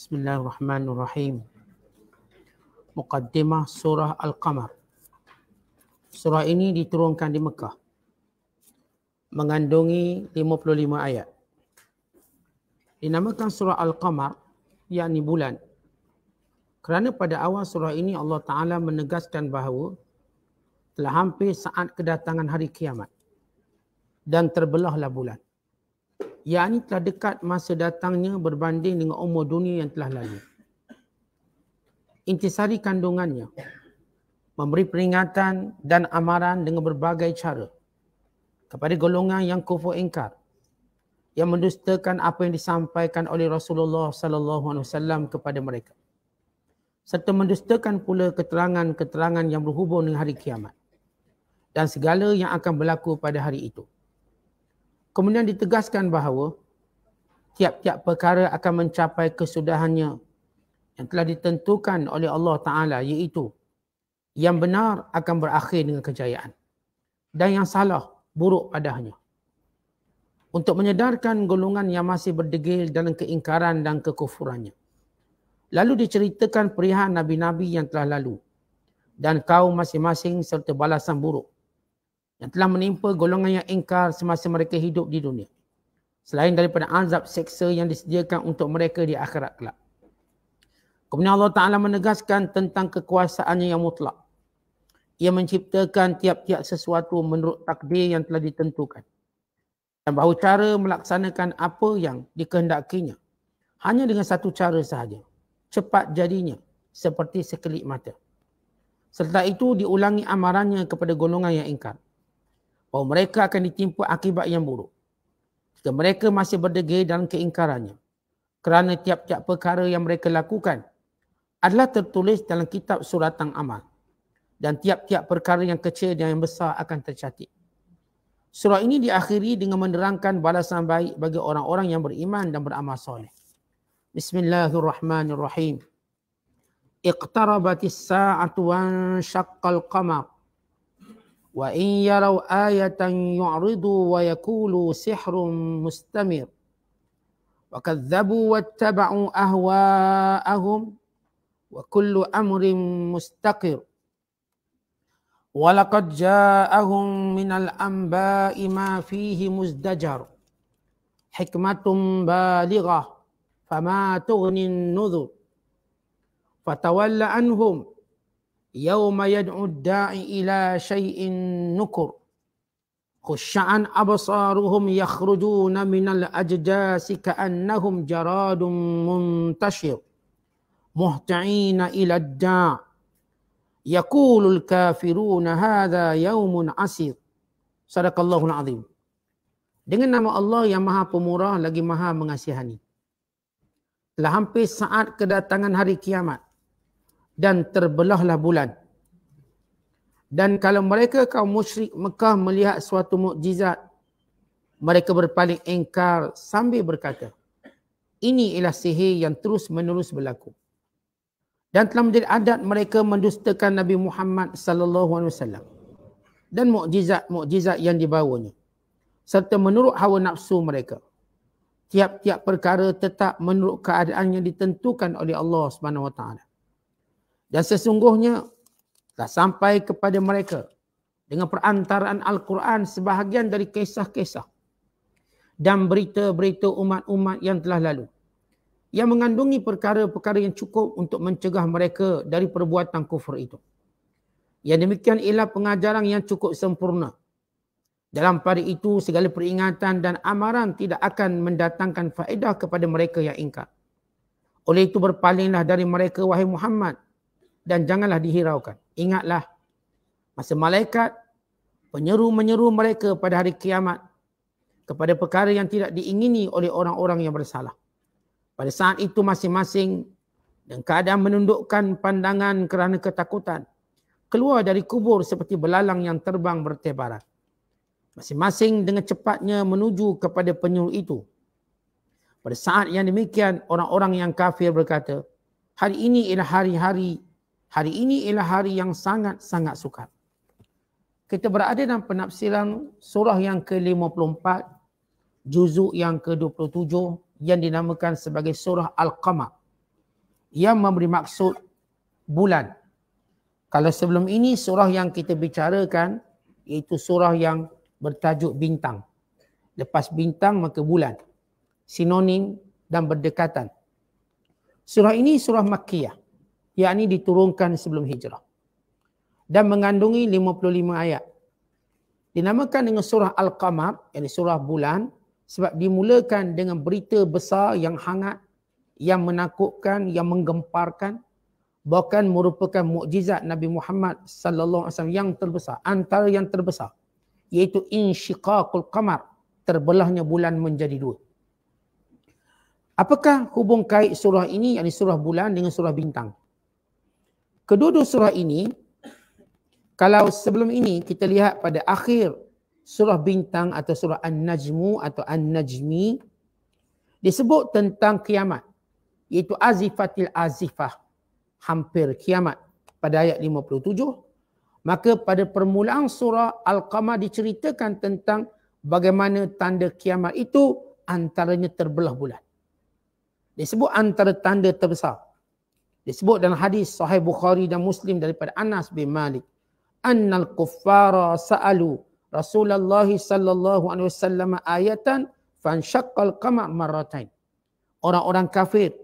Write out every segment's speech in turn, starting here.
Bismillahirrahmanirrahim. Muqaddimah Surah Al-Qamar. Surah ini diturunkan di Mekah. Mengandungi 55 ayat. Dinamakan Surah Al-Qamar, yakni bulan. Kerana pada awal surah ini Allah Ta'ala menegaskan bahawa telah hampir saat kedatangan hari kiamat dan terbelahlah bulan yang ini telah dekat masa datangnya berbanding dengan umur dunia yang telah lalu. Intisari kandungannya. Memberi peringatan dan amaran dengan berbagai cara. Kepada golongan yang kufur ingkar. Yang mendustakan apa yang disampaikan oleh Rasulullah Sallallahu Alaihi Wasallam kepada mereka. Serta mendustakan pula keterangan-keterangan yang berhubung dengan hari kiamat. Dan segala yang akan berlaku pada hari itu. Kemudian ditegaskan bahawa tiap-tiap perkara akan mencapai kesudahannya yang telah ditentukan oleh Allah Ta'ala iaitu yang benar akan berakhir dengan kejayaan dan yang salah buruk padahnya. Untuk menyedarkan golongan yang masih berdegil dalam keingkaran dan kekufurannya. Lalu diceritakan perihal Nabi-Nabi yang telah lalu dan kaum masing-masing serta balasan buruk yang telah menimpa golongan yang ingkar semasa mereka hidup di dunia. Selain daripada azab seksa yang disediakan untuk mereka di akhirat kelak. Kemudian Allah Ta'ala menegaskan tentang kekuasaannya yang mutlak. Ia menciptakan tiap-tiap sesuatu menurut takdir yang telah ditentukan. Dan bahawa cara melaksanakan apa yang dikehendakinya hanya dengan satu cara sahaja. Cepat jadinya seperti sekelip mata. Serta itu diulangi amarannya kepada golongan yang ingkar bahawa mereka akan ditimpa akibat yang buruk. Jika mereka masih berdegil dalam keingkarannya. Kerana tiap-tiap perkara yang mereka lakukan adalah tertulis dalam kitab suratan amal. Dan tiap-tiap perkara yang kecil dan yang besar akan tercatat. Surah ini diakhiri dengan menerangkan balasan baik bagi orang-orang yang beriman dan beramal soleh. Bismillahirrahmanirrahim. Iqtarabatis sa'atu wa syaqqal qamar. وإن يروا آية يعرضوا ويقولوا سحر مستمر وكذبوا واتبعوا أهواءهم وكل أمر مستقر ولقد جاءهم من الأنباء ما فيه مزدجر حكمة بالغة فما تغني النذر فتول عنهم يوم يدعو الداعي إلى شيء نكر خشعا أبصارهم يخرجون من الأجداس كأنهم جراد منتشر مهطعين إلى الداع يقول الكافرون هذا يوم عسير صدق الله العظيم Dengan nama Allah yang maha pemurah lagi maha mengasihani. Telah hampir saat kedatangan hari kiamat dan terbelahlah bulan. Dan kalau mereka kaum musyrik Mekah melihat suatu mukjizat, mereka berpaling engkar sambil berkata, ini ialah sihir yang terus menerus berlaku. Dan telah menjadi adat mereka mendustakan Nabi Muhammad sallallahu alaihi wasallam dan mukjizat-mukjizat yang dibawanya serta menurut hawa nafsu mereka. Tiap-tiap perkara tetap menurut keadaan yang ditentukan oleh Allah Subhanahu wa taala. Dan sesungguhnya telah sampai kepada mereka dengan perantaraan Al-Quran sebahagian dari kisah-kisah dan berita-berita umat-umat yang telah lalu yang mengandungi perkara-perkara yang cukup untuk mencegah mereka dari perbuatan kufur itu. Yang demikian ialah pengajaran yang cukup sempurna. Dalam pada itu, segala peringatan dan amaran tidak akan mendatangkan faedah kepada mereka yang ingkar. Oleh itu, berpalinglah dari mereka, wahai Muhammad, dan janganlah dihiraukan. Ingatlah masa malaikat penyeru-menyeru mereka pada hari kiamat kepada perkara yang tidak diingini oleh orang-orang yang bersalah. Pada saat itu masing-masing dan keadaan menundukkan pandangan kerana ketakutan. Keluar dari kubur seperti belalang yang terbang bertebaran. Masing-masing dengan cepatnya menuju kepada penyeru itu. Pada saat yang demikian orang-orang yang kafir berkata, hari ini ialah hari-hari Hari ini ialah hari yang sangat-sangat sukar. Kita berada dalam penafsiran surah yang ke-54, juzuk yang ke-27 yang dinamakan sebagai surah Al-Qamah yang memberi maksud bulan. Kalau sebelum ini surah yang kita bicarakan iaitu surah yang bertajuk bintang. Lepas bintang maka bulan. Sinonim dan berdekatan. Surah ini surah Makkiyah yakni diturunkan sebelum hijrah dan mengandungi 55 ayat. Dinamakan dengan surah Al-Qamar, iaitu surah bulan sebab dimulakan dengan berita besar yang hangat, yang menakutkan, yang menggemparkan bahkan merupakan mukjizat Nabi Muhammad sallallahu alaihi wasallam yang terbesar, antara yang terbesar iaitu insyiqaqul qamar, terbelahnya bulan menjadi dua. Apakah hubung kait surah ini, yakni surah bulan dengan surah bintang? Kedua-dua surah ini, kalau sebelum ini kita lihat pada akhir surah bintang atau surah An-Najmu atau An-Najmi, disebut tentang kiamat. Iaitu Azifatil Azifah. Hampir kiamat pada ayat 57. Maka pada permulaan surah Al-Qamah diceritakan tentang bagaimana tanda kiamat itu antaranya terbelah bulan. Disebut antara tanda terbesar. Disebut dalam hadis Sahih Bukhari dan Muslim daripada Anas bin Malik. Annal kuffara sa'alu Rasulullah sallallahu alaihi wasallam ayatan fanshaqqal qamar marratain. Orang-orang kafir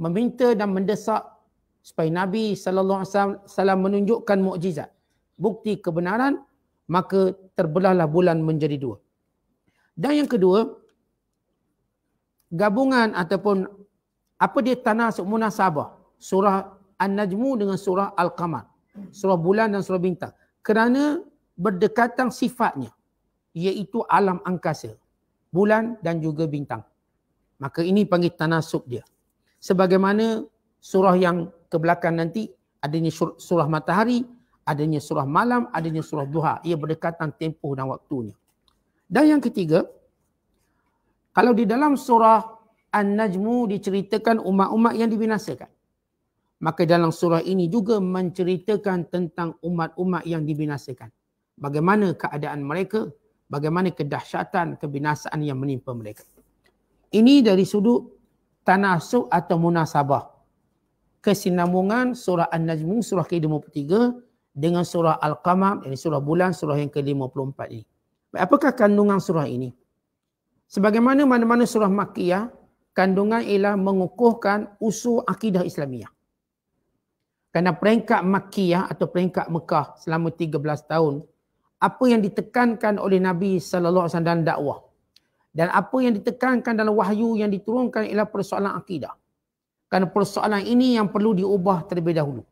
meminta dan mendesak supaya Nabi sallallahu alaihi wasallam menunjukkan mukjizat, bukti kebenaran, maka terbelahlah bulan menjadi dua. Dan yang kedua, gabungan ataupun apa dia tanah munasabah surah An-Najmu dengan surah Al-Qamar. Surah bulan dan surah bintang. Kerana berdekatan sifatnya. Iaitu alam angkasa. Bulan dan juga bintang. Maka ini panggil tanasub dia. Sebagaimana surah yang kebelakang nanti. Adanya surah matahari. Adanya surah malam. Adanya surah duha. Ia berdekatan tempoh dan waktunya. Dan yang ketiga. Kalau di dalam surah An-Najmu diceritakan umat-umat yang dibinasakan. Maka dalam surah ini juga menceritakan tentang umat-umat yang dibinasakan. Bagaimana keadaan mereka, bagaimana kedahsyatan kebinasaan yang menimpa mereka. Ini dari sudut tanasuk atau munasabah. Kesinambungan surah An-Najm surah ke-53 dengan surah Al-Qamar, ini surah bulan, surah yang ke-54 ini. Baik, apakah kandungan surah ini? Sebagaimana mana-mana surah Makkiyah, kandungan ialah mengukuhkan usul akidah Islamiah kerana peringkat Makkiyah atau peringkat Mekah selama 13 tahun apa yang ditekankan oleh Nabi sallallahu alaihi wasallam dalam dakwah dan apa yang ditekankan dalam wahyu yang diturunkan ialah persoalan akidah kerana persoalan ini yang perlu diubah terlebih dahulu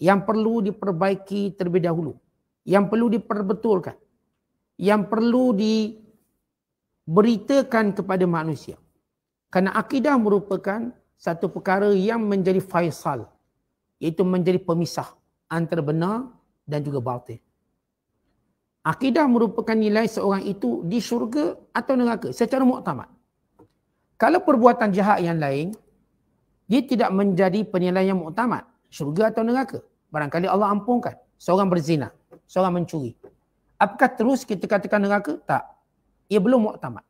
yang perlu diperbaiki terlebih dahulu yang perlu diperbetulkan yang perlu diberitakan kepada manusia kerana akidah merupakan satu perkara yang menjadi faisal iaitu menjadi pemisah antara benar dan juga batil. Akidah merupakan nilai seorang itu di syurga atau neraka secara muktamad. Kalau perbuatan jahat yang lain, dia tidak menjadi penilaian yang muktamad. Syurga atau neraka. Barangkali Allah ampunkan. Seorang berzina. Seorang mencuri. Apakah terus kita katakan neraka? Tak. Ia belum muktamad.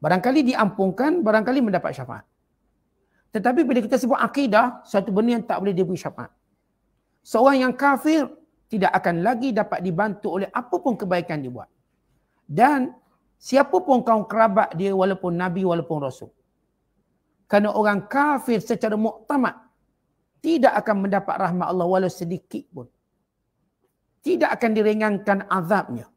Barangkali diampunkan, barangkali mendapat syafaat. Tetapi bila kita sebut akidah, satu benda yang tak boleh dia beri syafaat. Seorang yang kafir tidak akan lagi dapat dibantu oleh apa pun kebaikan dia buat. Dan siapa pun kaum kerabat dia walaupun Nabi walaupun Rasul. Kerana orang kafir secara muktamad tidak akan mendapat rahmat Allah walau sedikit pun. Tidak akan direngangkan azabnya.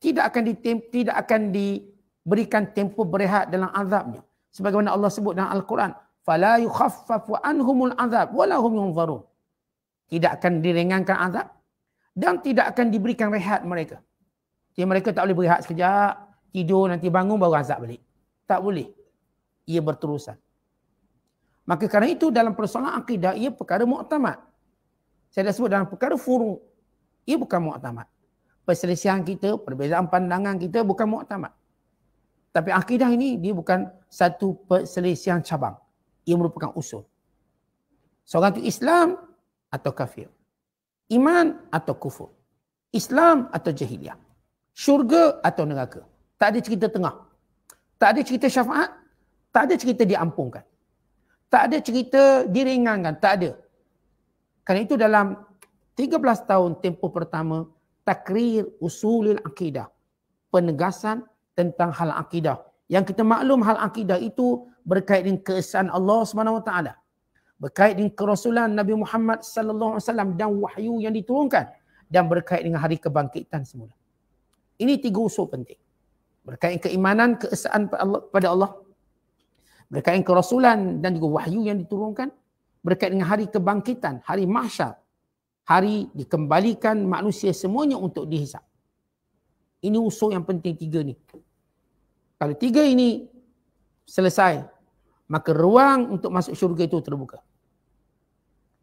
Tidak akan, ditem- tidak akan diberikan tempoh berehat dalam azabnya. Sebagaimana Allah sebut dalam Al-Quran fala yukhaffafu anhumul azab wala hum yunzarun tidak akan diringankan azab dan tidak akan diberikan rehat mereka jadi mereka tak boleh berehat sekejap tidur nanti bangun baru azab balik tak boleh ia berterusan maka kerana itu dalam persoalan akidah ia perkara muktamad saya dah sebut dalam perkara furu ia bukan muktamad perselisihan kita perbezaan pandangan kita bukan muktamad tapi akidah ini dia bukan satu perselisihan cabang ia merupakan usul. Seorang itu Islam atau kafir. Iman atau kufur. Islam atau jahiliah. Syurga atau neraka. Tak ada cerita tengah. Tak ada cerita syafaat. Tak ada cerita diampungkan. Tak ada cerita diringankan. Tak ada. Kerana itu dalam 13 tahun tempoh pertama, takrir usulil akidah. Penegasan tentang hal akidah. Yang kita maklum hal akidah itu berkait dengan keesaan Allah Subhanahu Wa Taala berkait dengan kerasulan Nabi Muhammad sallallahu alaihi wasallam dan wahyu yang diturunkan dan berkait dengan hari kebangkitan semula. Ini tiga usul penting. Berkait keimanan, keesaan pada Allah. Berkait kerasulan dan juga wahyu yang diturunkan. Berkait dengan hari kebangkitan, hari mahsyar. Hari dikembalikan manusia semuanya untuk dihisap. Ini usul yang penting tiga ni. Kalau tiga ini selesai, maka ruang untuk masuk syurga itu terbuka.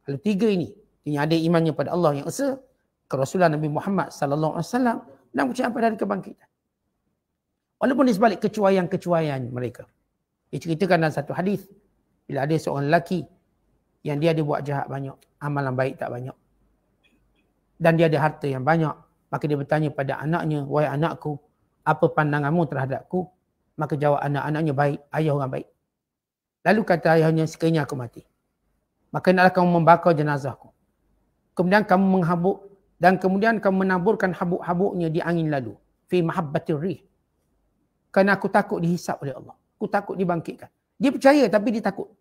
Hal tiga ini, ini ada imannya pada Allah yang esa, kerasulan Nabi Muhammad sallallahu alaihi wasallam dan kecuali pada hari kebangkitan. Walaupun di sebalik kecuaian-kecuaian mereka. Diceritakan dalam satu hadis bila ada seorang lelaki yang dia ada buat jahat banyak, amalan baik tak banyak. Dan dia ada harta yang banyak. Maka dia bertanya pada anaknya, wahai anakku, apa pandanganmu terhadapku? Maka jawab anak-anaknya baik, ayah orang baik. Lalu kata ayahnya, sekiranya aku mati. Maka naklah kamu membakar jenazahku. Kemudian kamu menghabuk dan kemudian kamu menaburkan habuk-habuknya di angin lalu. Fi mahabbatir rih. Kerana aku takut dihisap oleh Allah. Aku takut dibangkitkan. Dia percaya tapi dia takut.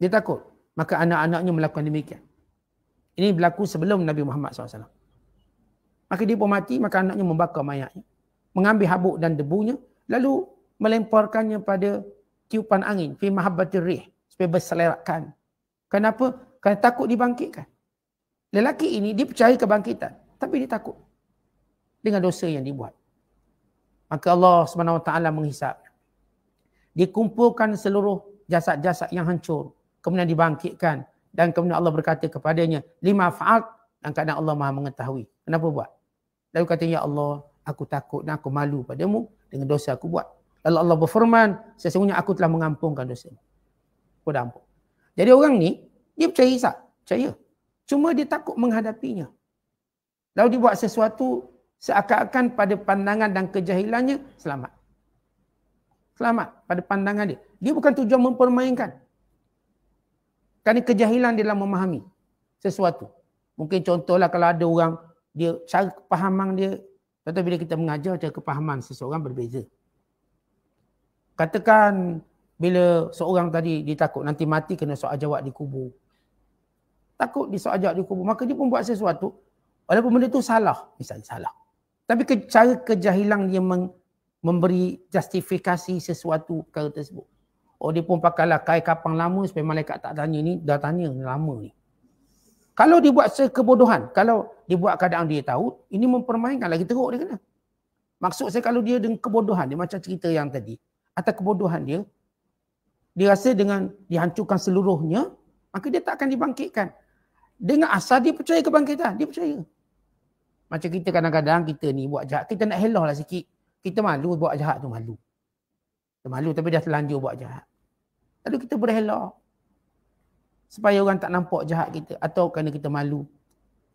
Dia takut. Maka anak-anaknya melakukan demikian. Ini berlaku sebelum Nabi Muhammad SAW. Maka dia pun mati, maka anaknya membakar mayatnya. Mengambil habuk dan debunya. Lalu melemparkannya pada tiupan angin fi mahabbati rih supaya berselerakkan. Kenapa? Kerana takut dibangkitkan. Lelaki ini dia percaya kebangkitan tapi dia takut dengan dosa yang dibuat. Maka Allah Subhanahu Wa Taala menghisap. Dikumpulkan seluruh jasad-jasad yang hancur kemudian dibangkitkan dan kemudian Allah berkata kepadanya lima fa'al dan kata Allah Maha mengetahui. Kenapa buat? Lalu katanya ya Allah, aku takut dan aku malu padamu dengan dosa aku buat. Lalu Allah berfirman, sesungguhnya aku telah mengampungkan dosa. Aku dah ampun. Jadi orang ni, dia percaya Isa. Percaya. Cuma dia takut menghadapinya. Lalu dia buat sesuatu seakan-akan pada pandangan dan kejahilannya, selamat. Selamat pada pandangan dia. Dia bukan tujuan mempermainkan. Kerana kejahilan dia dalam memahami sesuatu. Mungkin contohlah kalau ada orang, dia cara kepahaman dia, contoh bila kita mengajar, cara kepahaman seseorang berbeza. Katakan bila seorang tadi ditakut nanti mati kena soal jawab di kubur. Takut di soal jawab di kubur. Maka dia pun buat sesuatu. Walaupun benda itu salah. Misalnya salah. Tapi ke, cara kejahilan dia meng, memberi justifikasi sesuatu perkara tersebut. Oh dia pun pakailah kain kapang lama supaya malaikat tak tanya ni. Dah tanya lama ni. Kalau dibuat sekebodohan, kalau dibuat keadaan dia tahu, ini mempermainkan lagi teruk dia kena. Maksud saya kalau dia dengan kebodohan, dia macam cerita yang tadi atas kebodohan dia, dia rasa dengan dihancurkan seluruhnya, maka dia tak akan dibangkitkan. Dengan asal dia percaya kebangkitan, dia percaya. Macam kita kadang-kadang kita ni buat jahat, kita nak helah lah sikit. Kita malu buat jahat tu malu. Kita malu tapi dah terlanjur buat jahat. Lalu kita berhelah. Supaya orang tak nampak jahat kita atau kerana kita malu.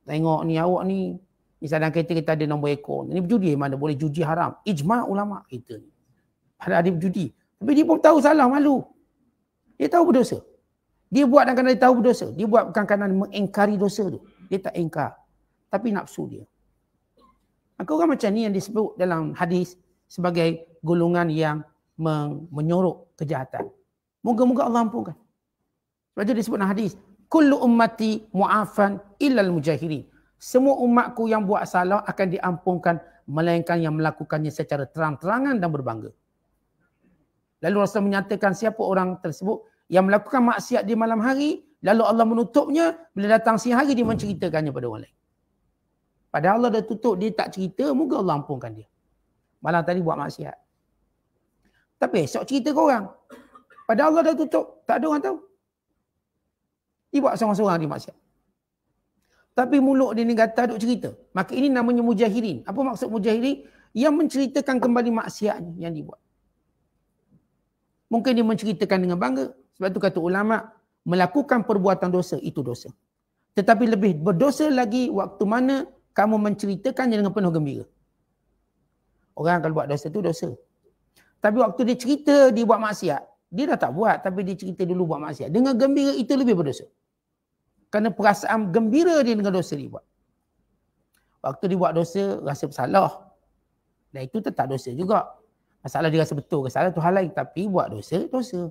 Tengok ni awak ni, misalnya kereta kita ada nombor ekor. Ini berjudi mana boleh judi haram. Ijma' ulama' kita ni. Ada adik judi, Tapi dia pun tahu salah, malu. Dia tahu berdosa. Dia buat dan kerana dia tahu berdosa. Dia buat bukan kerana mengingkari dosa tu. Dia tak ingkar. Tapi nafsu dia. Maka orang macam ni yang disebut dalam hadis sebagai golongan yang menyorok kejahatan. Moga-moga Allah ampunkan. Sebab disebut dalam hadis. Kullu ummati mu'afan illal mujahiri. Semua umatku yang buat salah akan diampunkan melainkan yang melakukannya secara terang-terangan dan berbangga. Lalu Rasulullah menyatakan siapa orang tersebut yang melakukan maksiat di malam hari, lalu Allah menutupnya, bila datang siang hari dia menceritakannya pada orang lain. Padahal Allah dah tutup, dia tak cerita, moga Allah ampunkan dia. Malam tadi buat maksiat. Tapi esok cerita ke orang. Padahal Allah dah tutup, tak ada orang tahu. Dia buat seorang-seorang dia maksiat. Tapi mulut dia ni kata duk cerita. Maka ini namanya mujahirin. Apa maksud mujahirin? Yang menceritakan kembali maksiatnya yang dibuat mungkin dia menceritakan dengan bangga. Sebab itu kata ulama, melakukan perbuatan dosa itu dosa. Tetapi lebih berdosa lagi waktu mana kamu menceritakannya dengan penuh gembira. Orang kalau buat dosa itu dosa. Tapi waktu dia cerita dia buat maksiat, dia dah tak buat tapi dia cerita dulu buat maksiat. Dengan gembira itu lebih berdosa. Kerana perasaan gembira dia dengan dosa dia buat. Waktu dia buat dosa, rasa bersalah. Dan itu tetap dosa juga. Masalah dia rasa betul ke salah tu hal lain tapi buat dosa dosa.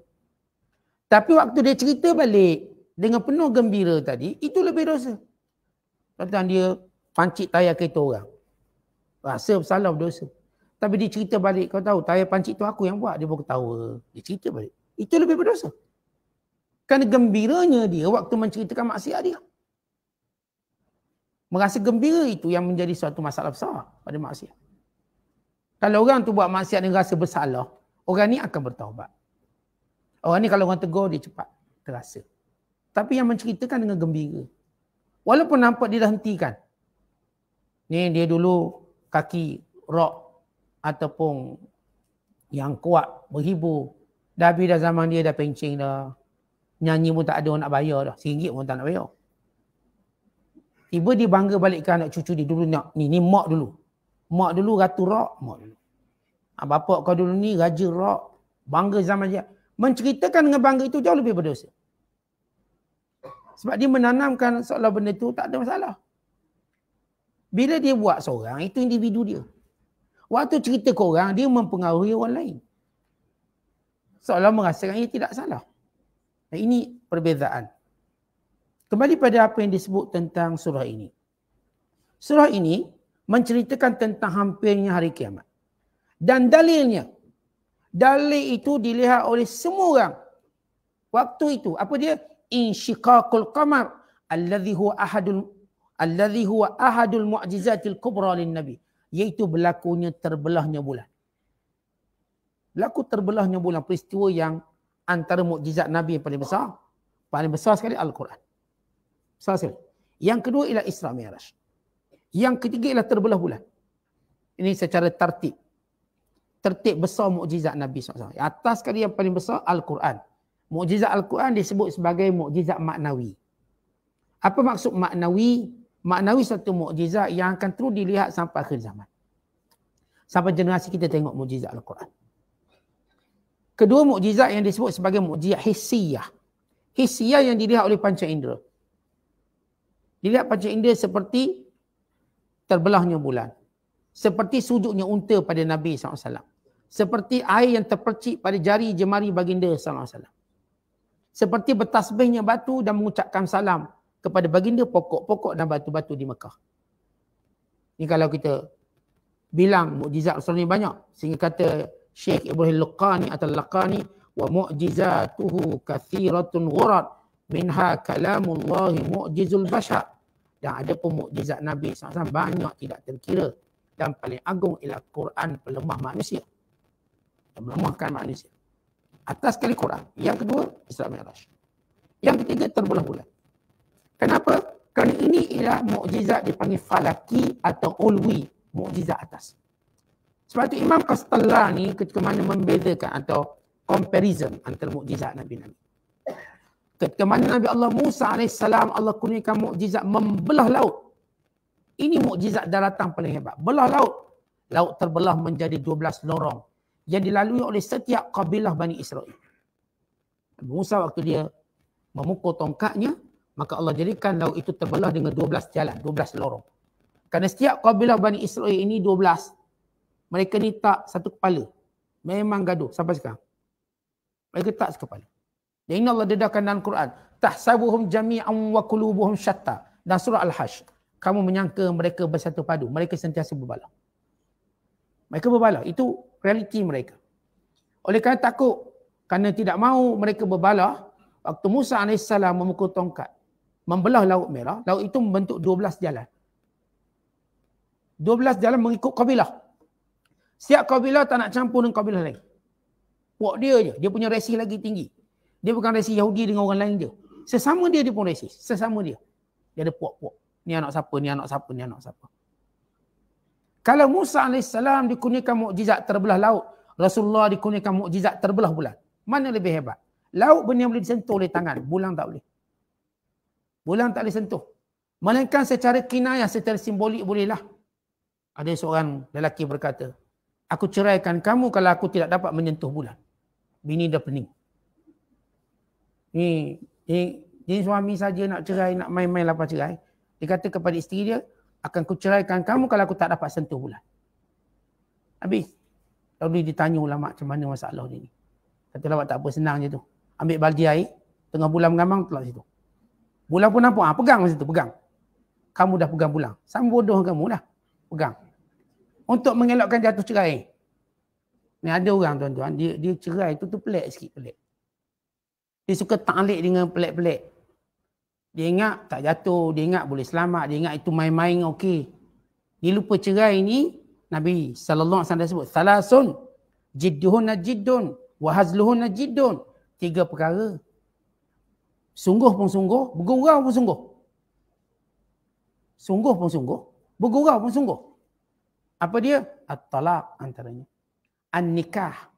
Tapi waktu dia cerita balik dengan penuh gembira tadi itu lebih dosa. tuan dia pancit tayar kereta orang. Rasa bersalah dosa. Tapi dia cerita balik kau tahu tayar pancit tu aku yang buat dia pun ketawa. Dia cerita balik. Itu lebih berdosa. Kerana gembiranya dia waktu menceritakan maksiat dia. Merasa gembira itu yang menjadi suatu masalah besar pada maksiat. Kalau orang tu buat maksiat dia rasa bersalah, orang ni akan bertaubat. Orang ni kalau orang tegur dia cepat terasa. Tapi yang menceritakan dengan gembira. Walaupun nampak dia dah hentikan. Ni dia dulu kaki rok ataupun yang kuat berhibur. Dah habis dah zaman dia dah pencing dah. Nyanyi pun tak ada orang nak bayar dah. Seringgit pun tak nak bayar. Tiba dia bangga balikkan anak cucu dia dulu nak. Ni, ni mak dulu. Mak dulu ratu rak. Mak dulu. Bapak kau dulu ni raja rak. Bangga zaman dia. Menceritakan dengan bangga itu jauh lebih berdosa. Sebab dia menanamkan seolah benda itu tak ada masalah. Bila dia buat seorang, itu individu dia. Waktu cerita orang dia mempengaruhi orang lain. Seolah merasakan ia tidak salah. Nah, ini perbezaan. Kembali pada apa yang disebut tentang surah ini. Surah ini menceritakan tentang hampirnya hari kiamat. Dan dalilnya, dalil itu dilihat oleh semua orang. Waktu itu, apa dia? Insyikakul qamar alladhi huwa ahadul alladhi huwa ahadul mu'jizatil kubra lin nabi. yaitu berlakunya terbelahnya bulan. Berlaku terbelahnya bulan, peristiwa yang antara mukjizat Nabi yang paling besar. Paling besar sekali Al-Quran. Besar Yang kedua ialah Isra Mi'raj. Yang ketiga ialah terbelah bulan. Ini secara tertib. Tertib besar mukjizat Nabi SAW. Yang atas sekali yang paling besar Al-Quran. Mukjizat Al-Quran disebut sebagai mukjizat maknawi. Apa maksud maknawi? Maknawi satu mukjizat yang akan terus dilihat sampai akhir zaman. Sampai generasi kita tengok mukjizat Al-Quran. Kedua mukjizat yang disebut sebagai mukjizat hissiyah. Hissiyah yang dilihat oleh panca indera. Dilihat panca indera seperti terbelahnya bulan. Seperti sujudnya unta pada Nabi SAW. Seperti air yang terpercik pada jari jemari baginda SAW. Seperti bertasbihnya batu dan mengucapkan salam kepada baginda pokok-pokok dan batu-batu di Mekah. Ini kalau kita bilang mukjizat Rasulullah ni banyak. Sehingga kata Syekh Ibrahim Luqani atau Luqani wa mu'jizatuhu kathiratun ghurat minha kalamullahi mu'jizul bashar dan ada pemukjizat Nabi SAW banyak tidak terkira dan paling agung ialah Quran pelemah manusia dan melemahkan manusia atas sekali Quran yang kedua Islam Miraj yang ketiga terbelah bulan kenapa kerana ini ialah mukjizat dipanggil falaki atau ulwi mukjizat atas sebab itu Imam Qastallah ni ketika mana membedakan atau comparison antara mukjizat Nabi Nabi Ketika mana Nabi Allah Musa AS Allah kurniakan mukjizat membelah laut. Ini mukjizat daratan paling hebat. Belah laut. Laut terbelah menjadi 12 lorong. Yang dilalui oleh setiap kabilah Bani Israel. Musa waktu dia memukul tongkatnya. Maka Allah jadikan laut itu terbelah dengan 12 jalan. 12 lorong. Kerana setiap kabilah Bani Israel ini 12. Mereka ni tak satu kepala. Memang gaduh sampai sekarang. Mereka tak satu kepala. Ya ini Allah dedahkan dalam Quran. Tahsabuhum jami'an wa kulubuhum syatta. Dan surah Al-Hajj. Kamu menyangka mereka bersatu padu. Mereka sentiasa berbalah. Mereka berbalah. Itu realiti mereka. Oleh kerana takut. Kerana tidak mahu mereka berbalah. Waktu Musa AS memukul tongkat. Membelah laut merah. Laut itu membentuk 12 jalan. 12 jalan mengikut kabilah. Setiap kabilah tak nak campur dengan kabilah lain. Buat dia je. Dia punya resi lagi tinggi. Dia bukan resi Yahudi dengan orang lain dia. Sesama dia dia pun resi. Sesama dia. Dia ada puak-puak. Ni anak siapa, ni anak siapa, ni anak siapa. Kalau Musa AS dikunikan mukjizat terbelah laut, Rasulullah dikunikan mukjizat terbelah bulan. Mana lebih hebat? Laut benda yang boleh disentuh oleh tangan. Bulan tak boleh. Bulan tak boleh sentuh. Melainkan secara kinayah, secara simbolik bolehlah. Ada seorang lelaki berkata, aku ceraikan kamu kalau aku tidak dapat menyentuh bulan. Bini dah pening ni ni jadi suami saja nak cerai nak main-main lapar cerai dia kata kepada isteri dia akan kuceraikan kamu kalau aku tak dapat sentuh bulan habis lalu dia ditanya ulama macam mana masalah dia ni kata lawak tak apa senang je tu ambil baldi air tengah bulan mengamang tolak situ bulan pun nampak ha, pegang masa tu pegang kamu dah pegang bulan sama bodoh kamu dah pegang untuk mengelakkan jatuh cerai ni ada orang tuan-tuan dia dia cerai tu tu pelik sikit pelik dia suka ta'alik dengan pelik-pelik. Dia ingat tak jatuh. Dia ingat boleh selamat. Dia ingat itu main-main okey. Dia lupa cerai ni Nabi SAW dah sebut. Salasun. Jidduhun najidun. Wahazluhun najidun. Tiga perkara. Sungguh pun sungguh. Bergurau pun sungguh. Sungguh pun sungguh. Bergurau pun sungguh. Apa dia? At-talak antaranya. An-nikah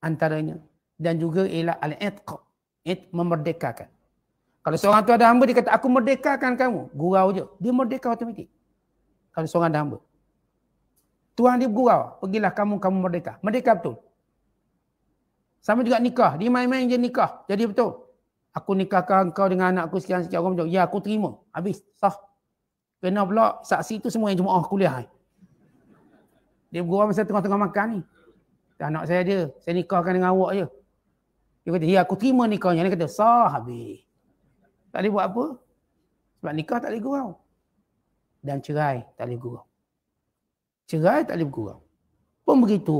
antaranya. Dan juga ialah al-itqab memerdekakan. Kalau seorang tu ada hamba, dia kata, aku merdekakan kamu. Gurau je. Dia merdeka otomatik. Kalau seorang ada hamba. Tuhan dia bergurau. Pergilah kamu, kamu merdeka. Merdeka betul. Sama juga nikah. Dia main-main je nikah. Jadi betul. Aku nikahkan kau dengan anak aku sekian-sekian orang. Macam, ya, aku terima. Habis. Sah. Kena pula saksi tu semua yang cuma orang kuliah. Dia bergurau masa tengah-tengah makan ni. Anak saya dia. Saya nikahkan dengan awak je. Dia kata, ya aku terima nikahnya. Dia kata, sah habis. Tak boleh buat apa. Sebab nikah tak boleh gurau. Dan cerai tak boleh gurau. Cerai tak boleh bergurau. Pun begitu.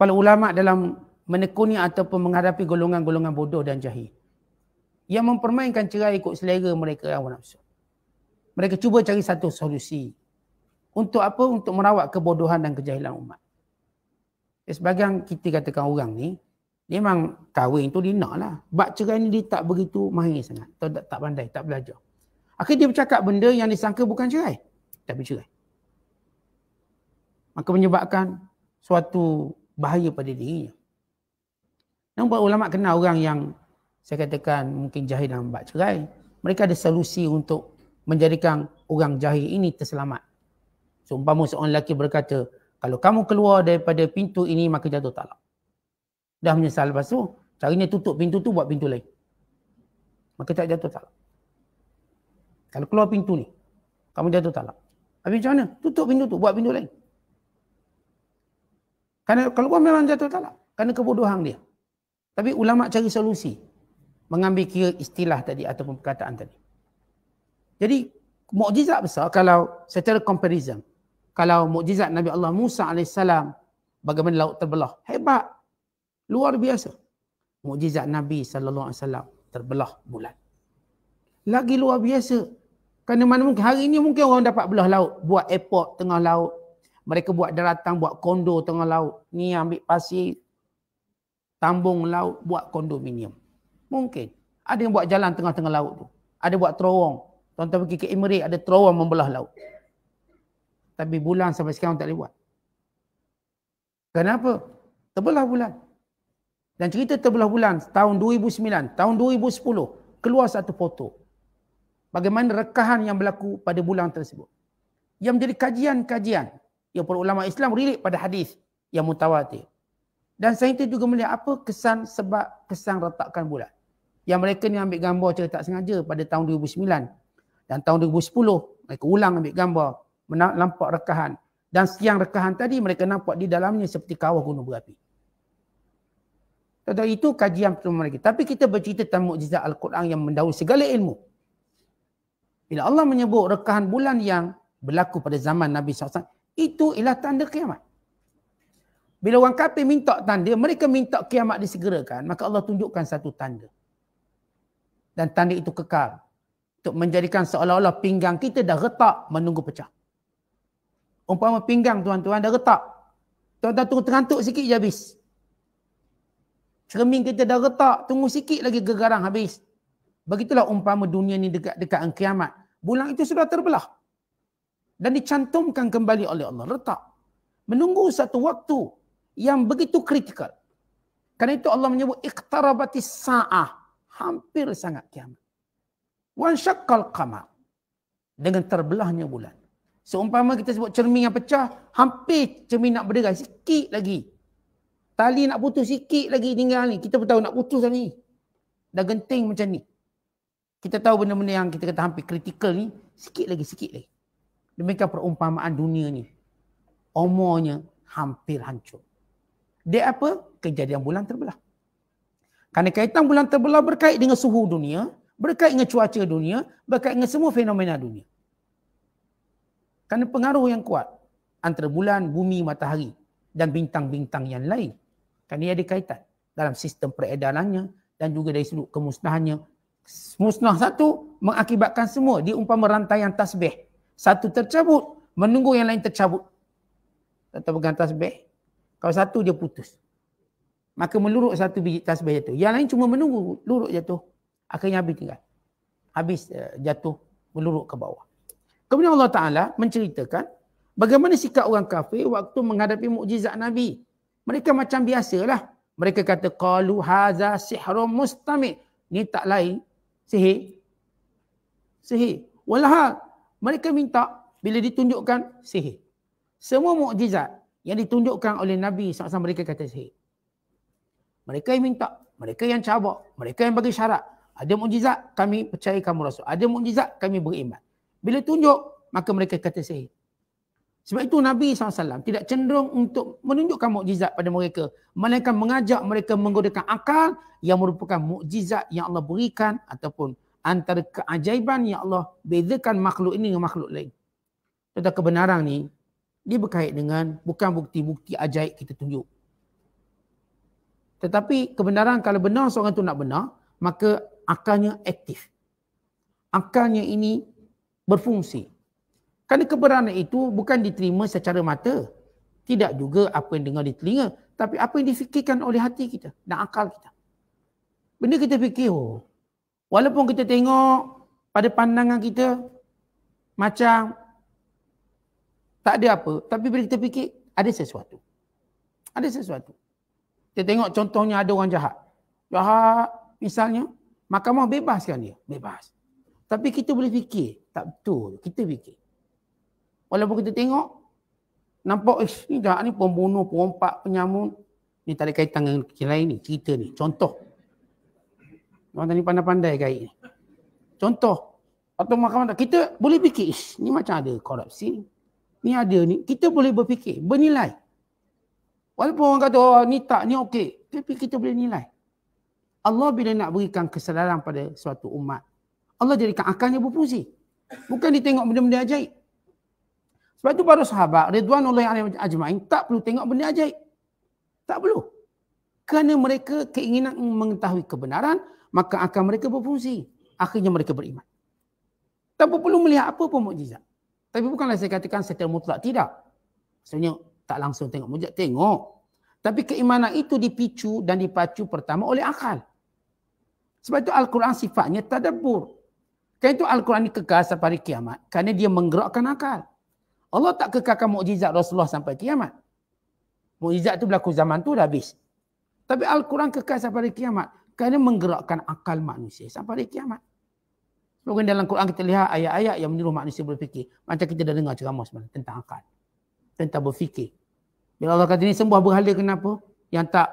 Kalau ulama dalam menekuni ataupun menghadapi golongan-golongan bodoh dan jahil. Yang mempermainkan cerai ikut selera mereka yang nafsu. Mereka cuba cari satu solusi. Untuk apa? Untuk merawat kebodohan dan kejahilan umat. Eh, sebagian kita katakan orang ni, Memang kahwin tu dia nak lah. Bak cerai ni dia tak begitu mahir sangat. Tak, tak pandai, tak belajar. Akhirnya dia bercakap benda yang disangka bukan cerai. Tapi cerai. Maka menyebabkan suatu bahaya pada dirinya. Nampak ulama kenal orang yang saya katakan mungkin jahil dalam bak cerai. Mereka ada solusi untuk menjadikan orang jahil ini terselamat. Sumpah so, seorang lelaki berkata, kalau kamu keluar daripada pintu ini maka jatuh talak. Dah menyesal lepas tu. Carinya tutup pintu tu buat pintu lain. Maka tak jatuh talak. Kalau keluar pintu ni. Kamu jatuh talak. Habis macam mana? Tutup pintu tu buat pintu lain. Karena kalau kau memang jatuh talak. Kerana kebodohan dia. Tapi ulama cari solusi. Mengambil kira istilah tadi ataupun perkataan tadi. Jadi mukjizat besar kalau secara comparison. Kalau mukjizat Nabi Allah Musa AS bagaimana laut terbelah. Hebat Luar biasa. Mukjizat Nabi sallallahu alaihi wasallam terbelah bulan. Lagi luar biasa. Kerana mana mungkin hari ini mungkin orang dapat belah laut, buat airport tengah laut. Mereka buat daratan, buat kondo tengah laut. Ni ambil pasir, tambung laut, buat kondominium. Mungkin. Ada yang buat jalan tengah-tengah laut tu. Ada buat terowong. Tuan-tuan pergi ke Emirates, ada terowong membelah laut. Tapi bulan sampai sekarang tak boleh buat. Kenapa? Terbelah bulan. Dan cerita terbelah bulan tahun 2009, tahun 2010, keluar satu foto. Bagaimana rekahan yang berlaku pada bulan tersebut. Yang menjadi kajian-kajian yang perlu ulama Islam rilik pada hadis yang mutawatir. Dan saya itu juga melihat apa kesan sebab kesan retakan bulan. Yang mereka ni ambil gambar cerita tak sengaja pada tahun 2009. Dan tahun 2010, mereka ulang ambil gambar, nampak rekahan. Dan siang rekahan tadi, mereka nampak di dalamnya seperti kawah gunung berapi tuan itu kajian pertemuan lagi. Tapi kita bercerita tentang mukjizat Al-Quran yang mendahului segala ilmu. Bila Allah menyebut rekahan bulan yang berlaku pada zaman Nabi SAW, itu ialah tanda kiamat. Bila orang kafir minta tanda, mereka minta kiamat disegerakan, maka Allah tunjukkan satu tanda. Dan tanda itu kekal. Untuk menjadikan seolah-olah pinggang kita dah retak menunggu pecah. Umpama pinggang tuan-tuan dah retak. Tuan-tuan tunggu terantuk sikit je habis. Cermin kita dah retak, tunggu sikit lagi gegarang habis. Begitulah umpama dunia ni dekat-dekat kiamat. Bulan itu sudah terbelah. Dan dicantumkan kembali oleh Allah. Retak. Menunggu satu waktu yang begitu kritikal. Karena itu Allah menyebut iqtarabatis sa'ah. Hampir sangat kiamat. Wan syakkal qamar. Dengan terbelahnya bulan. Seumpama kita sebut cermin yang pecah, hampir cermin nak berderai. Sikit lagi Tali nak putus sikit lagi tinggal ni. Kita pun tahu nak putus lah ni. Dah genting macam ni. Kita tahu benda-benda yang kita kata hampir kritikal ni. Sikit lagi, sikit lagi. Demikian perumpamaan dunia ni. Omornya hampir hancur. Dia apa? Kejadian bulan terbelah. Kerana kaitan bulan terbelah berkait dengan suhu dunia, berkait dengan cuaca dunia, berkait dengan semua fenomena dunia. Kerana pengaruh yang kuat antara bulan, bumi, matahari dan bintang-bintang yang lain. Kerana ia ada dalam sistem peredarannya dan juga dari sudut kemusnahannya. Musnah satu mengakibatkan semua Dia diumpama rantai yang tasbih. Satu tercabut, menunggu yang lain tercabut. Tentang pegang tasbih, kalau satu dia putus. Maka meluruk satu biji tasbih jatuh. Yang lain cuma menunggu, luruk jatuh. Akhirnya habis tinggal. Habis eh, jatuh, meluruk ke bawah. Kemudian Allah Ta'ala menceritakan bagaimana sikap orang kafir waktu menghadapi mukjizat Nabi. Mereka macam biasalah. Mereka kata qalu haza sihrum mustamit. Ni tak lain sihir. Sihir. Walhal mereka minta bila ditunjukkan sihir. Semua mukjizat yang ditunjukkan oleh Nabi SAW mereka kata sihir. Mereka yang minta, mereka yang cabar, mereka yang bagi syarat. Ada mukjizat kami percaya kamu rasul. Ada mukjizat kami beriman. Bila tunjuk maka mereka kata sihir. Sebab itu Nabi SAW tidak cenderung untuk menunjukkan mukjizat pada mereka. Melainkan mengajak mereka menggunakan akal yang merupakan mukjizat yang Allah berikan ataupun antara keajaiban yang Allah bezakan makhluk ini dengan makhluk lain. Tentang kebenaran ni dia berkait dengan bukan bukti-bukti ajaib kita tunjuk. Tetapi kebenaran kalau benar seorang tu nak benar, maka akalnya aktif. Akalnya ini berfungsi. Kerana kebenaran itu bukan diterima secara mata. Tidak juga apa yang dengar di telinga. Tapi apa yang difikirkan oleh hati kita dan akal kita. Benda kita fikir, oh. walaupun kita tengok pada pandangan kita macam tak ada apa. Tapi bila kita fikir, ada sesuatu. Ada sesuatu. Kita tengok contohnya ada orang jahat. Jahat misalnya, mahkamah bebaskan dia. Bebas. Tapi kita boleh fikir, tak betul. Kita fikir. Walaupun kita tengok, nampak, eh, ni dah ni pembunuh, perompak, penyamun. Ni tak ada kaitan dengan kisah lain ni, kita ni. Contoh. Orang tadi pandai-pandai kait ni. Contoh. Atau mahkamah tak, kita boleh fikir, ish, ni macam ada korupsi. Ni ada ni, kita boleh berfikir, bernilai. Walaupun orang kata, oh ni tak, ni okey. Tapi kita boleh nilai. Allah bila nak berikan kesedaran pada suatu umat, Allah jadikan akalnya berfungsi. Bukan dia tengok benda-benda ajaib. Sebab itu para sahabat, oleh Al ajma'in, tak perlu tengok benda ajaib. Tak perlu. Kerana mereka keinginan mengetahui kebenaran, maka akan mereka berfungsi. Akhirnya mereka beriman. Tak perlu melihat apa pun mukjizat. Tapi bukanlah saya katakan secara mutlak. Tidak. Sebenarnya tak langsung tengok mujizat. Tengok. Tapi keimanan itu dipicu dan dipacu pertama oleh akal. Sebab itu Al-Quran sifatnya tadabur. Kerana itu Al-Quran ini kekal sampai hari kiamat. Kerana dia menggerakkan akal. Allah tak kekalkan mukjizat Rasulullah sampai kiamat. Mukjizat tu berlaku zaman tu dah habis. Tapi Al-Quran kekal sampai hari kiamat kerana menggerakkan akal manusia sampai hari kiamat. Mungkin dalam Quran kita lihat ayat-ayat yang menyuruh manusia berfikir. Macam kita dah dengar ceramah sebenarnya tentang akal. Tentang berfikir. Bila Allah kata ini sembuh berhala kenapa? Yang tak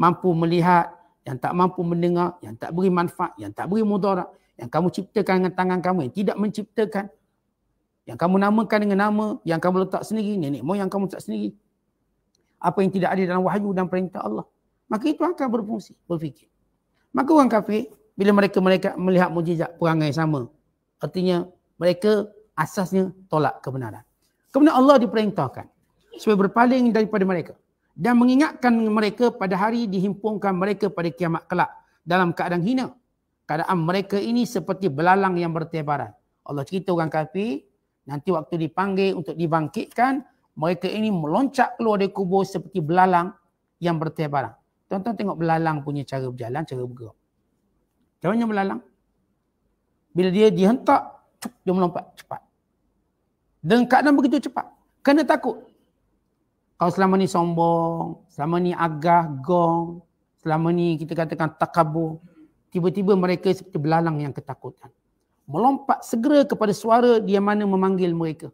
mampu melihat, yang tak mampu mendengar, yang tak beri manfaat, yang tak beri mudarat. Yang kamu ciptakan dengan tangan kamu, yang tidak menciptakan. Yang kamu namakan dengan nama yang kamu letak sendiri, nenek moyang kamu letak sendiri. Apa yang tidak ada dalam wahyu dan perintah Allah. Maka itu akan berfungsi, berfikir. Maka orang kafir, bila mereka mereka melihat mujizat perangai sama. Artinya mereka asasnya tolak kebenaran. Kemudian Allah diperintahkan supaya berpaling daripada mereka. Dan mengingatkan mereka pada hari dihimpungkan mereka pada kiamat kelak. Dalam keadaan hina. Keadaan mereka ini seperti belalang yang bertebaran. Allah cerita orang kafir, Nanti waktu dipanggil untuk dibangkitkan, mereka ini meloncat keluar dari kubur seperti belalang yang bertebaran. Tuan-tuan tengok belalang punya cara berjalan, cara bergerak. Macam mana belalang? Bila dia dihentak, cuk, dia melompat cepat. Dan keadaan begitu cepat. Kena takut. Kalau selama ni sombong, selama ni agah, gong, selama ni kita katakan takabur, tiba-tiba mereka seperti belalang yang ketakutan melompat segera kepada suara dia mana memanggil mereka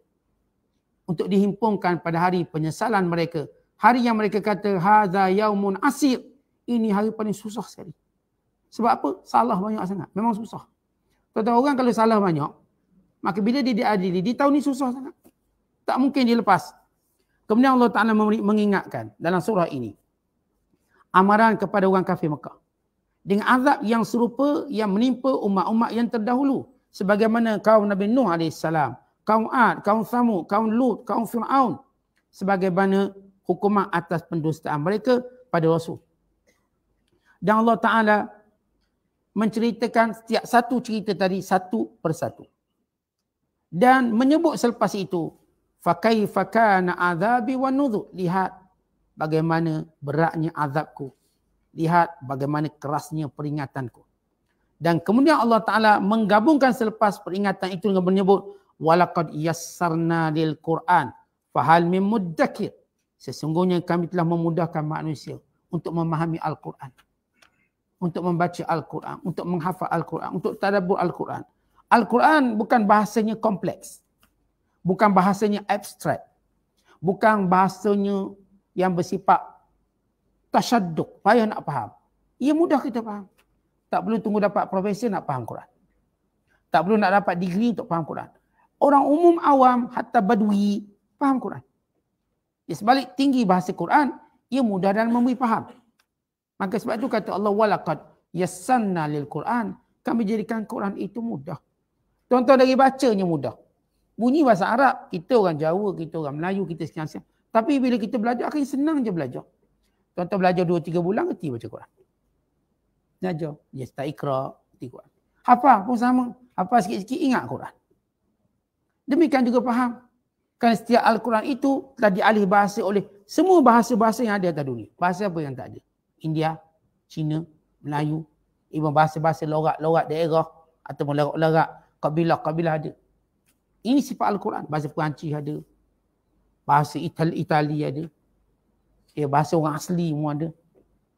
untuk dihimpunkan pada hari penyesalan mereka. Hari yang mereka kata, Hadha yaumun asir. Ini hari paling susah sekali. Sebab apa? Salah banyak sangat. Memang susah. Tentu orang kalau salah banyak, maka bila dia diadili, di tahun ni susah sangat. Tak mungkin dilepas. Kemudian Allah Ta'ala mengingatkan dalam surah ini. Amaran kepada orang kafir Mekah. Dengan azab yang serupa yang menimpa umat-umat yang terdahulu sebagaimana kaum Nabi Nuh AS, kaum Ad, kaum Samu, kaum Lut, kaum Fir'aun, sebagaimana hukuman atas pendustaan mereka pada Rasul. Dan Allah Ta'ala menceritakan setiap satu cerita tadi satu persatu. Dan menyebut selepas itu, فَكَيْفَ كَانَ عَذَابِ وَنُّذُوْ Lihat bagaimana beratnya azabku. Lihat bagaimana kerasnya peringatanku. Dan kemudian Allah Ta'ala menggabungkan selepas peringatan itu dengan menyebut walakad yassarna lil Quran fahal min muddakir. Sesungguhnya kami telah memudahkan manusia untuk memahami Al-Quran. Untuk membaca Al-Quran, untuk menghafal Al-Quran, untuk tadabur Al-Quran. Al-Quran bukan bahasanya kompleks. Bukan bahasanya abstrak. Bukan bahasanya yang bersifat tasadduk. Payah nak faham. Ia mudah kita faham. Tak perlu tunggu dapat profesor nak faham Quran. Tak perlu nak dapat degree untuk faham Quran. Orang umum awam, hatta badui, faham Quran. Di sebalik tinggi bahasa Quran, ia mudah dan memberi faham. Maka sebab itu kata Allah, walakad yassanna lil Quran. Kami jadikan Quran itu mudah. Tonton tuan dari bacanya mudah. Bunyi bahasa Arab, kita orang Jawa, kita orang Melayu, kita sekian-sekian. Tapi bila kita belajar, akhirnya senang je belajar. Tonton belajar 2-3 bulan, kerti baca Quran saja. Dia start ikhra, Apa pun sama. Apa sikit-sikit, ingat Quran. Demikian juga faham. Kerana setiap Al-Quran itu telah dialih bahasa oleh semua bahasa-bahasa yang ada atas dunia. Bahasa apa yang tak ada? India, Cina, Melayu, even bahasa-bahasa lorak-lorak daerah atau lorak-lorak kabilah-kabilah ada. Ini sifat Al-Quran. Bahasa Perancis ada. Bahasa Itali, Itali ada. Ya, bahasa orang asli semua ada.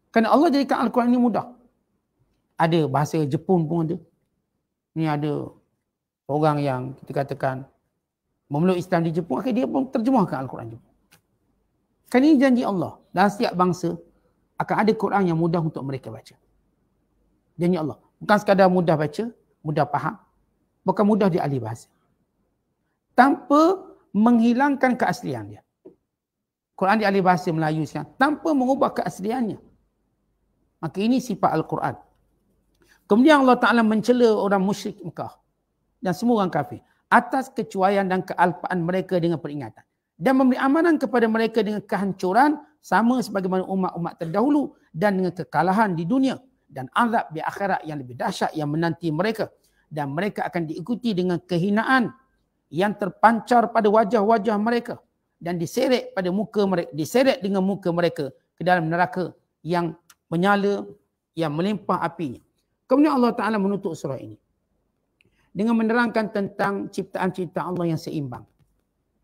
Kerana Allah jadikan Al-Quran ini mudah ada bahasa Jepun pun ada. Ni ada orang yang kita katakan memeluk Islam di Jepun, akhirnya dia pun terjemahkan Al-Quran Jepun. Kan ini janji Allah. Dan setiap bangsa akan ada Quran yang mudah untuk mereka baca. Janji Allah. Bukan sekadar mudah baca, mudah faham. Bukan mudah di alih bahasa. Tanpa menghilangkan keaslian dia. Quran di alih bahasa Melayu sekarang. Tanpa mengubah keasliannya. Maka ini sifat Al-Quran. Kemudian Allah Ta'ala mencela orang musyrik Mekah. Dan semua orang kafir. Atas kecuaian dan kealpaan mereka dengan peringatan. Dan memberi amanan kepada mereka dengan kehancuran. Sama sebagaimana umat-umat terdahulu. Dan dengan kekalahan di dunia. Dan azab di akhirat yang lebih dahsyat yang menanti mereka. Dan mereka akan diikuti dengan kehinaan. Yang terpancar pada wajah-wajah mereka. Dan diseret pada muka mereka. Diseret dengan muka mereka. ke dalam neraka yang menyala. Yang melimpah apinya. Kemudian Allah Ta'ala menutup surah ini. Dengan menerangkan tentang ciptaan-ciptaan Allah yang seimbang.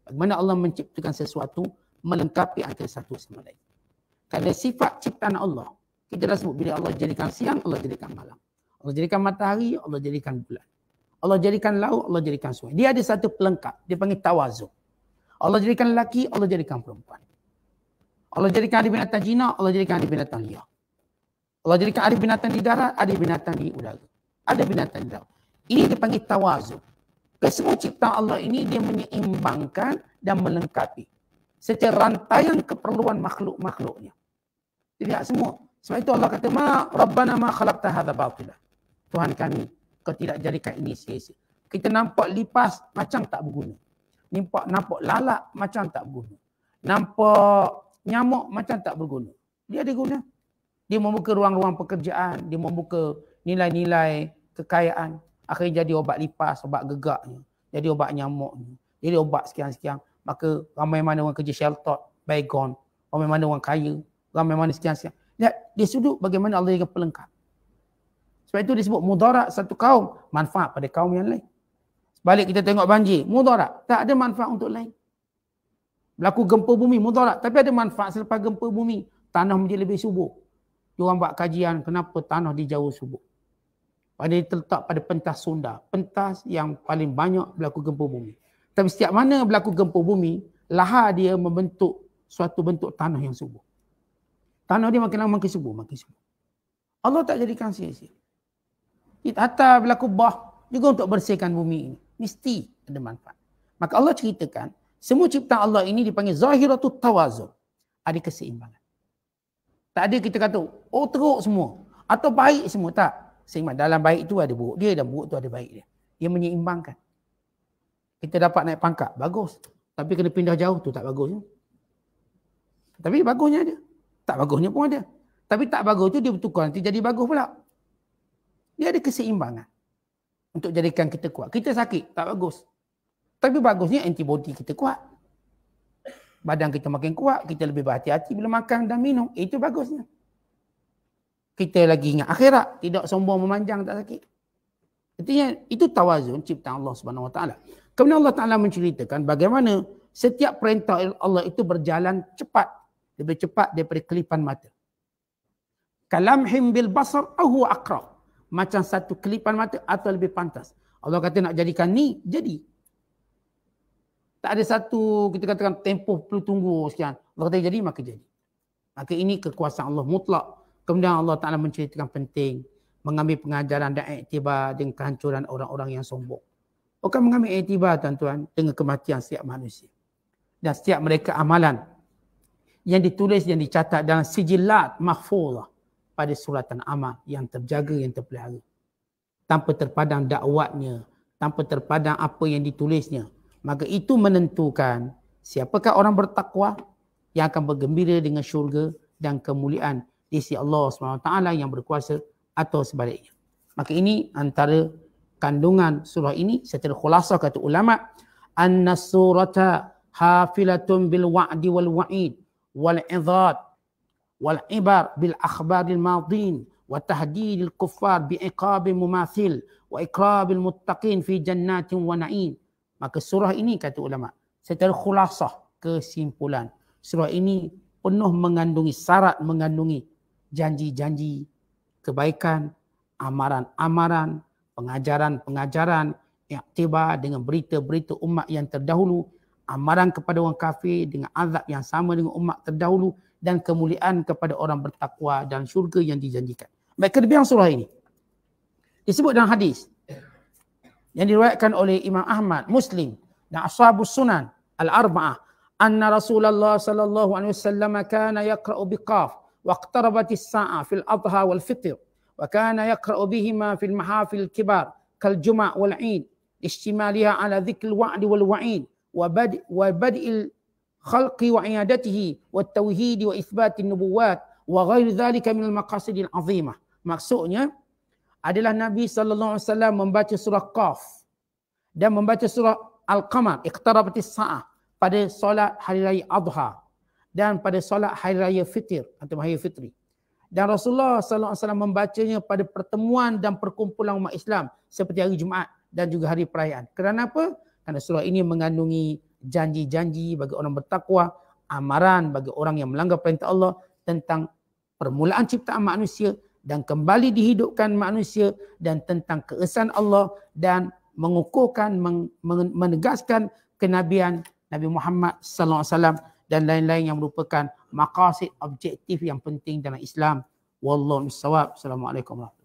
Bagaimana Allah menciptakan sesuatu melengkapi antara satu sama lain. Karena sifat ciptaan Allah. Kita dah sebut bila Allah jadikan siang, Allah jadikan malam. Allah jadikan matahari, Allah jadikan bulan. Allah jadikan laut, Allah jadikan sungai. Dia ada satu pelengkap. Dia panggil tawazuk. Allah jadikan lelaki, Allah jadikan perempuan. Allah jadikan ada binatang jina, Allah jadikan ada binatang liar. Allah jadikan ada binatang di darat, ada binatang di udara. Ada binatang di darat. Ini dipanggil tawazu. Kesemua cipta Allah ini dia menyeimbangkan dan melengkapi. Secara rantaian keperluan makhluk-makhluknya. Tidak semua. Sebab itu Allah kata, Ma Rabbana ma khalaqta hadha batila. Tuhan kami, kau tidak jadikan ini sia-sia. Kita nampak lipas macam tak berguna. Nampak, nampak lalat macam tak berguna. Nampak nyamuk macam tak berguna. Dia ada guna. Dia membuka ruang-ruang pekerjaan. Dia membuka nilai-nilai kekayaan. Akhirnya jadi obat lipas, obat gegaknya. Jadi obat nyamuk. Jadi obat sekian-sekian. Maka ramai mana orang kerja shelter, bygone. Ramai mana orang kaya. Ramai mana sekian-sekian. Lihat, dia sudut bagaimana Allah dengan pelengkap. Sebab itu disebut mudarat satu kaum, manfaat pada kaum yang lain. Balik kita tengok banjir, mudarat. Tak ada manfaat untuk lain. Berlaku gempa bumi, mudarat. Tapi ada manfaat selepas gempa bumi. Tanah menjadi lebih subur. Diorang buat kajian kenapa tanah di Jawa subuh. Pada terletak pada pentas Sunda. Pentas yang paling banyak berlaku gempa bumi. Tapi setiap mana berlaku gempa bumi, lahar dia membentuk suatu bentuk tanah yang subuh. Tanah dia makin lama makin subuh, makin subuh. Allah tak jadikan sia-sia. Di atas berlaku bah juga untuk bersihkan bumi ini. Mesti ada manfaat. Maka Allah ceritakan, semua ciptaan Allah ini dipanggil zahiratul tawazul. Ada keseimbangan. Tak ada kita kata, oh teruk semua. Atau baik semua. Tak. Seimbang. Dalam baik itu ada buruk dia dan buruk itu ada baik dia. Dia menyeimbangkan. Kita dapat naik pangkat. Bagus. Tapi kena pindah jauh. tu tak bagus. Tapi bagusnya ada. Tak bagusnya pun ada. Tapi tak bagus tu dia bertukar. Nanti jadi bagus pula. Dia ada keseimbangan. Untuk jadikan kita kuat. Kita sakit. Tak bagus. Tapi bagusnya antibodi kita kuat badan kita makin kuat, kita lebih berhati-hati bila makan dan minum. Itu bagusnya. Kita lagi ingat akhirat, tidak sombong memanjang tak sakit. Artinya itu tawazun ciptaan Allah Subhanahu Wa Taala. Kemudian Allah Taala menceritakan bagaimana setiap perintah Allah itu berjalan cepat, lebih cepat daripada kelipan mata. Kalam him bil basar ahu akra. Macam satu kelipan mata atau lebih pantas. Allah kata nak jadikan ni, jadi tak ada satu kita katakan tempoh perlu tunggu sekian. Allah kata jadi maka jadi. Maka ini kekuasaan Allah mutlak. Kemudian Allah Ta'ala menceritakan penting mengambil pengajaran dan iktibar dengan kehancuran orang-orang yang sombong. Bukan mengambil iktibar tuan-tuan dengan kematian setiap manusia. Dan setiap mereka amalan yang ditulis, yang dicatat dalam sijilat mahfullah pada suratan amal yang terjaga, yang terpelihara. Tanpa terpadang dakwatnya, tanpa terpadang apa yang ditulisnya, Maka itu menentukan siapakah orang bertakwa yang akan bergembira dengan syurga dan kemuliaan di sisi Allah SWT yang berkuasa atau sebaliknya. Maka ini antara kandungan surah ini secara khulasa kata ulama anna surata hafilatun bil wa'di wal wa'id wal idhad wal ibar bil akhbaril madin wa tahdidil kuffar bi iqabil mumathil wa iqrabil muttaqin fi jannatin wa na'in Maka surah ini kata ulama, secara khulasah kesimpulan, surah ini penuh mengandungi syarat mengandungi janji-janji kebaikan, amaran-amaran, pengajaran-pengajaran yang tiba dengan berita-berita umat yang terdahulu, amaran kepada orang kafir dengan azab yang sama dengan umat terdahulu dan kemuliaan kepada orang bertakwa dan syurga yang dijanjikan. Baik kelebihan surah ini. Disebut dalam hadis, yang diriwayatkan oleh Imam Ahmad, Muslim dan Ashabus Sunan Al-Arba'ah anna Rasulullah sallallahu alaihi wasallam kana yaqra'u biqaf wa iqtarabat as-sa'ah fil adha wal fitr wa kana yaqra'u bihima fil mahafil kibar kal jum'ah wal 'id ishtimaliha ala dhikril wa'd wal wa'id wa bad wa bad'il khalqi wa iadatihi wa tauhid wa ithbatin nubuwat wa ghairi dhalika min al maqasid al 'azimah maksudnya adalah Nabi sallallahu alaihi wasallam membaca surah Qaf dan membaca surah Al-Qamar iqtarabatis saah pada solat hari raya Adha dan pada solat hari raya Fitir atau hari Fitri. Dan Rasulullah sallallahu alaihi wasallam membacanya pada pertemuan dan perkumpulan umat Islam seperti hari Jumaat dan juga hari perayaan. Kerana apa? Kerana surah ini mengandungi janji-janji bagi orang bertakwa, amaran bagi orang yang melanggar perintah Allah tentang permulaan ciptaan manusia dan kembali dihidupkan manusia dan tentang keesaan Allah dan mengukuhkan menegaskan kenabian Nabi Muhammad sallallahu alaihi wasallam dan lain-lain yang merupakan maqasid objektif yang penting dalam Islam wallahu muswab assalamualaikum warahmatullahi